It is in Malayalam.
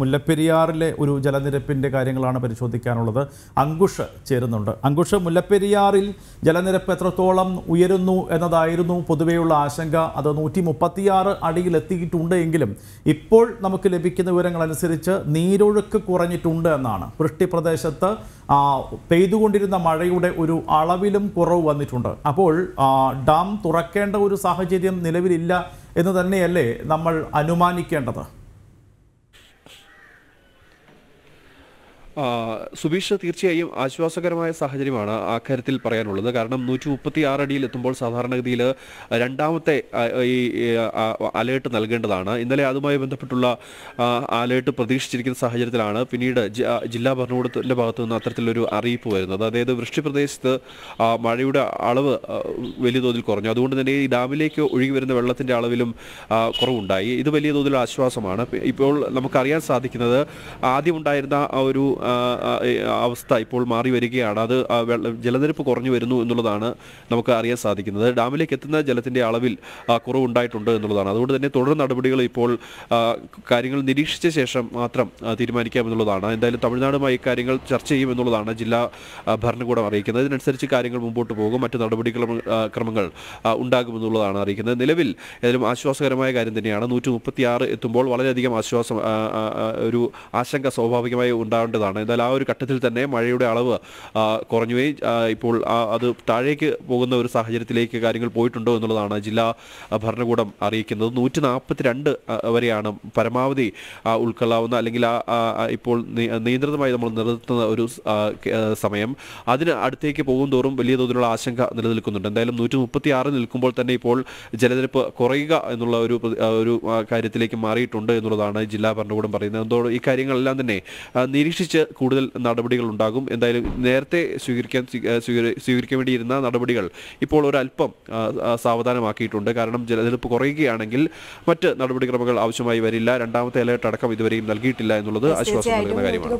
മുല്ലപ്പെരിയാറിലെ ഒരു ജലനിരപ്പിൻ്റെ കാര്യങ്ങളാണ് പരിശോധിക്കാനുള്ളത് അങ്കുഷ് ചേരുന്നുണ്ട് അങ്കുഷ് മുല്ലപ്പെരിയാറിൽ ജലനിരപ്പ് എത്രത്തോളം ഉയരുന്നു എന്നതായിരുന്നു പൊതുവെയുള്ള ആശങ്ക അത് നൂറ്റി മുപ്പത്തിയാറ് അടിയിലെത്തിയിട്ടുണ്ട് എങ്കിലും ഇപ്പോൾ നമുക്ക് ലഭിക്കുന്ന വിവരങ്ങളനുസരിച്ച് നീരൊഴുക്ക് കുറഞ്ഞിട്ടുണ്ട് എന്നാണ് പ്രദേശത്ത് പെയ്തുകൊണ്ടിരുന്ന മഴയുടെ ഒരു അളവിലും കുറവ് വന്നിട്ടുണ്ട് അപ്പോൾ ഡാം തുറക്കേണ്ട ഒരു സാഹചര്യം നിലവിലില്ല എന്ന് തന്നെയല്ലേ നമ്മൾ അനുമാനിക്കേണ്ടത് സുബീഷ് തീർച്ചയായും ആശ്വാസകരമായ സാഹചര്യമാണ് ആ കാര്യത്തിൽ പറയാനുള്ളത് കാരണം നൂറ്റി മുപ്പത്തി ആറ് അടിയിൽ എത്തുമ്പോൾ സാധാരണഗതിയിൽ രണ്ടാമത്തെ ഈ അലേർട്ട് നൽകേണ്ടതാണ് ഇന്നലെ അതുമായി ബന്ധപ്പെട്ടുള്ള അലേർട്ട് പ്രതീക്ഷിച്ചിരിക്കുന്ന സാഹചര്യത്തിലാണ് പിന്നീട് ജില്ലാ ഭരണകൂടത്തിൻ്റെ ഭാഗത്തു നിന്ന് അത്തരത്തിലൊരു അറിയിപ്പ് വരുന്നത് അതായത് വൃഷ്ടിപ്രദേശത്ത് മഴയുടെ അളവ് വലിയ തോതിൽ കുറഞ്ഞു അതുകൊണ്ട് തന്നെ ഈ ഡാമിലേക്ക് ഒഴുകി വരുന്ന വെള്ളത്തിൻ്റെ അളവിലും കുറവുണ്ടായി ഇത് വലിയ തോതിൽ ആശ്വാസമാണ് ഇപ്പോൾ നമുക്കറിയാൻ സാധിക്കുന്നത് ആദ്യമുണ്ടായിരുന്ന ഒരു അവസ്ഥ ഇപ്പോൾ മാറി വരികയാണ് അത് ജലനിരപ്പ് കുറഞ്ഞു വരുന്നു എന്നുള്ളതാണ് നമുക്ക് അറിയാൻ സാധിക്കുന്നത് ഡാമിലേക്ക് എത്തുന്ന ജലത്തിൻ്റെ അളവിൽ കുറവുണ്ടായിട്ടുണ്ട് എന്നുള്ളതാണ് അതുകൊണ്ട് തന്നെ തുടർ നടപടികൾ ഇപ്പോൾ കാര്യങ്ങൾ നിരീക്ഷിച്ച ശേഷം മാത്രം തീരുമാനിക്കാം എന്നുള്ളതാണ് എന്തായാലും തമിഴ്നാടുമായി കാര്യങ്ങൾ ചർച്ച എന്നുള്ളതാണ് ജില്ലാ ഭരണകൂടം അറിയിക്കുന്നത് അതിനനുസരിച്ച് കാര്യങ്ങൾ മുമ്പോട്ട് പോകും മറ്റ് നടപടി ക്രമങ്ങൾ ഉണ്ടാകുമെന്നുള്ളതാണ് അറിയിക്കുന്നത് നിലവിൽ ഏതായാലും ആശ്വാസകരമായ കാര്യം തന്നെയാണ് നൂറ്റി എത്തുമ്പോൾ വളരെയധികം ആശ്വാസം ഒരു ആശങ്ക സ്വാഭാവികമായി ഉണ്ടാവേണ്ടതാണ് എന്നുള്ളതാണ് എന്നാൽ ആ ഒരു ഘട്ടത്തിൽ തന്നെ മഴയുടെ അളവ് കുറഞ്ഞുകയും ഇപ്പോൾ അത് താഴേക്ക് പോകുന്ന ഒരു സാഹചര്യത്തിലേക്ക് കാര്യങ്ങൾ പോയിട്ടുണ്ടോ എന്നുള്ളതാണ് ജില്ലാ ഭരണകൂടം അറിയിക്കുന്നത് നൂറ്റി വരെയാണ് പരമാവധി ഉൾക്കൊള്ളാവുന്ന അല്ലെങ്കിൽ ആ ഇപ്പോൾ നിയന്ത്രിതമായി നമ്മൾ നിലനിർത്തുന്ന ഒരു സമയം അതിന് അടുത്തേക്ക് പോകും തോറും വലിയ തോതിലുള്ള ആശങ്ക നിലനിൽക്കുന്നുണ്ട് എന്തായാലും നൂറ്റി മുപ്പത്തി ആറ് നിൽക്കുമ്പോൾ തന്നെ ഇപ്പോൾ ജലനിരപ്പ് കുറയുക എന്നുള്ള ഒരു ഒരു കാര്യത്തിലേക്ക് മാറിയിട്ടുണ്ട് എന്നുള്ളതാണ് ജില്ലാ ഭരണകൂടം പറയുന്നത് എന്തോ ഈ കാര്യങ്ങളെല്ലാം തന്നെ നിരീക്ഷിച്ച് കൂടുതൽ നടപടികൾ ഉണ്ടാകും എന്തായാലും നേരത്തെ സ്വീകരിക്കാൻ സ്വീകരിക്കാൻ വേണ്ടിയിരുന്ന നടപടികൾ ഇപ്പോൾ ഒരല്പം സാവധാനമാക്കിയിട്ടുണ്ട് കാരണം ജലനിരപ്പ് കുറയുകയാണെങ്കിൽ മറ്റ് നടപടിക്രമങ്ങൾ ആവശ്യമായി വരില്ല രണ്ടാമത്തെ അലേർട്ട് അടക്കം ഇതുവരെയും നൽകിയിട്ടില്ല എന്നുള്ളത് ആശ്വാസം നൽകുന്ന കാര്യമാണ്